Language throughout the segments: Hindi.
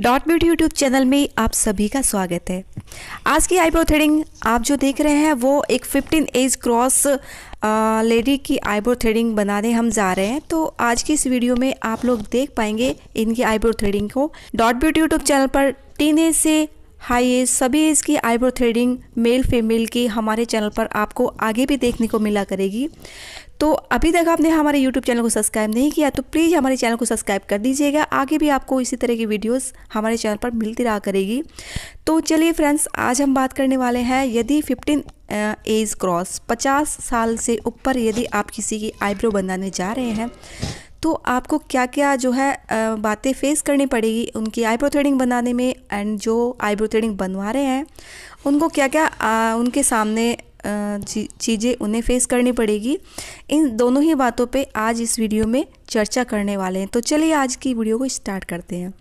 डॉट ब्यूटी यूट्यूब चैनल में आप सभी का स्वागत है आज की आईब्रो थ्रेडिंग आप जो देख रहे हैं वो एक 15 एज क्रॉस लेडी की आईब्रो थ्रेडिंग बनाने हम जा रहे हैं तो आज की इस वीडियो में आप लोग देख पाएंगे इनकी आईब्रो थ्रेडिंग को डॉट ब्यूटी यूट्यूब चैनल पर टीन से हाई ये सभी एज की आईब्रो थ्रेडिंग मेल फीमेल की हमारे चैनल पर आपको आगे भी देखने को मिला करेगी तो अभी तक आपने हमारे यूट्यूब चैनल को सब्सक्राइब नहीं किया तो प्लीज़ हमारे चैनल को सब्सक्राइब कर दीजिएगा आगे भी आपको इसी तरह की वीडियोस हमारे चैनल पर मिलती रहा करेगी तो चलिए फ्रेंड्स आज हम बात करने वाले हैं यदि 15 एज क्रॉस 50 साल से ऊपर यदि आप किसी की आईब्रो बनाने जा रहे हैं तो आपको क्या क्या जो है बातें फेस करनी पड़ेगी उनकी आईब्रो थ्रेडिंग बनाने में एंड जो आईब्रो थ्रेडिंग बनवा रहे हैं उनको क्या क्या आ, उनके सामने चीज़ें उन्हें फेस करनी पड़ेगी इन दोनों ही बातों पे आज इस वीडियो में चर्चा करने वाले हैं तो चलिए आज की वीडियो को स्टार्ट करते हैं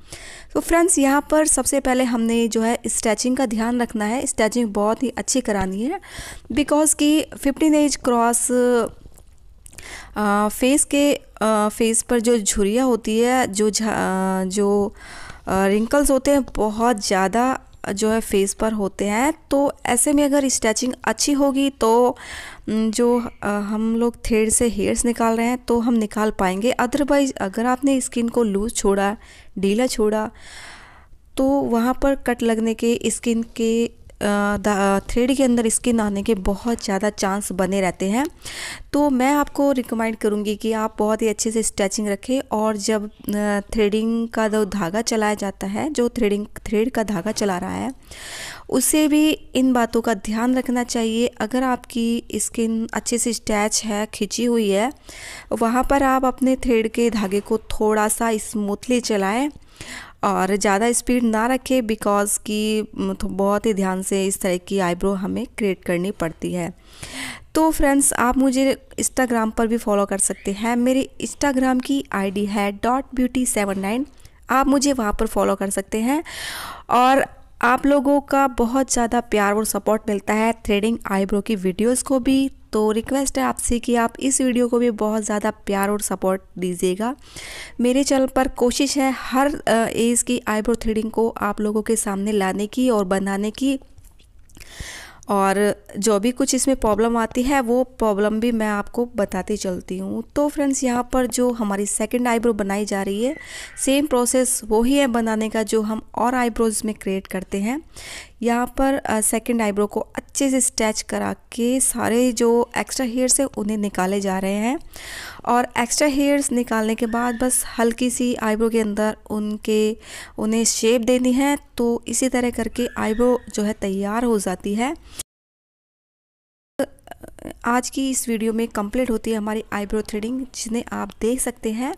तो फ्रेंड्स यहाँ पर सबसे पहले हमने जो है स्ट्रेचिंग का ध्यान रखना है स्ट्रेचिंग बहुत ही अच्छी करानी है बिकॉज़ कि फिफ्टीन एज क्रॉस फेस के फेस पर जो झुरियाँ होती है जो जो रिंकल्स होते हैं बहुत ज़्यादा जो है फेस पर होते हैं तो ऐसे में अगर स्ट्रेचिंग अच्छी होगी तो जो हम लोग थेड़ से हेयर्स निकाल रहे हैं तो हम निकाल पाएंगे अदरवाइज़ अगर आपने स्किन को लूज छोड़ा ढीला छोड़ा तो वहाँ पर कट लगने के स्किन के थ्रेड के अंदर स्किन आने के बहुत ज़्यादा चांस बने रहते हैं तो मैं आपको रिकमेंड करूँगी कि आप बहुत ही अच्छे से स्ट्रेचिंग रखें और जब थ्रेडिंग का जो धागा चलाया जाता है जो थ्रेडिंग थ्रेड का धागा चला रहा है उसे भी इन बातों का ध्यान रखना चाहिए अगर आपकी स्किन अच्छे से स्ट्रैच है खिंची हुई है वहाँ पर आप अपने थ्रेड के धागे को थोड़ा सा स्मूथली चलाएँ और ज़्यादा स्पीड ना रखें बिकॉज़ कि बहुत ही ध्यान से इस तरह की आईब्रो हमें क्रिएट करनी पड़ती है तो फ्रेंड्स आप मुझे इंस्टाग्राम पर भी फॉलो कर सकते हैं मेरे इंस्टाग्राम की आईडी है डॉट ब्यूटी सेवन नाइन आप मुझे वहाँ पर फॉलो कर सकते हैं और आप लोगों का बहुत ज़्यादा प्यार और सपोर्ट मिलता है थ्रेडिंग आईब्रो की वीडियोस को भी तो रिक्वेस्ट है आपसे कि आप इस वीडियो को भी बहुत ज़्यादा प्यार और सपोर्ट दीजिएगा मेरे चैनल पर कोशिश है हर एज की आईब्रो थ्रेडिंग को आप लोगों के सामने लाने की और बनाने की और जो भी कुछ इसमें प्रॉब्लम आती है वो प्रॉब्लम भी मैं आपको बताती चलती हूँ तो फ्रेंड्स यहाँ पर जो हमारी सेकंड आईब्रो बनाई जा रही है सेम प्रोसेस वही है बनाने का जो हम और आईब्रोज में क्रिएट करते हैं यहाँ पर सेकंड आईब्रो को अच्छे से स्टैच करा के सारे जो एक्स्ट्रा हेयर्स हैं उन्हें निकाले जा रहे हैं और एक्स्ट्रा हेयर्स निकालने के बाद बस हल्की सी आईब्रो के अंदर उनके उन्हें शेप देनी है तो इसी तरह करके आईब्रो जो है तैयार हो जाती है आज की इस वीडियो में कंप्लीट होती है हमारी आईब्रो थ्रेडिंग जिन्हें आप देख सकते हैं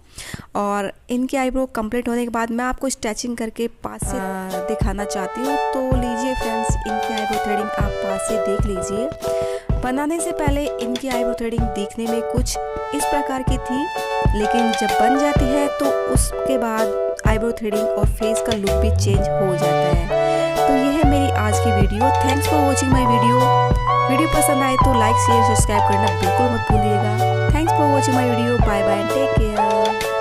और इनके आईब्रो कंप्लीट होने के बाद मैं आपको स्ट्रेचिंग करके पास से हाँ। दिखाना चाहती हूँ तो लीजिए फ्रेंड्स इनकी आईब्रो थ्रेडिंग आप पास से देख लीजिए बनाने से पहले इनकी आईब्रो थ्रेडिंग देखने में कुछ इस प्रकार की थी लेकिन जब बन जाती है तो उसके बाद आईब्रो थ्रेडिंग और फेस का लुक भी चेंज हो जाता है तो ये है मेरी आज की video thanks for watching my video video पसंद आए तो लाइक शेयर सब्सक्राइब करना बिल्कुल मत भूलिएगा thanks for watching my video bye bye take care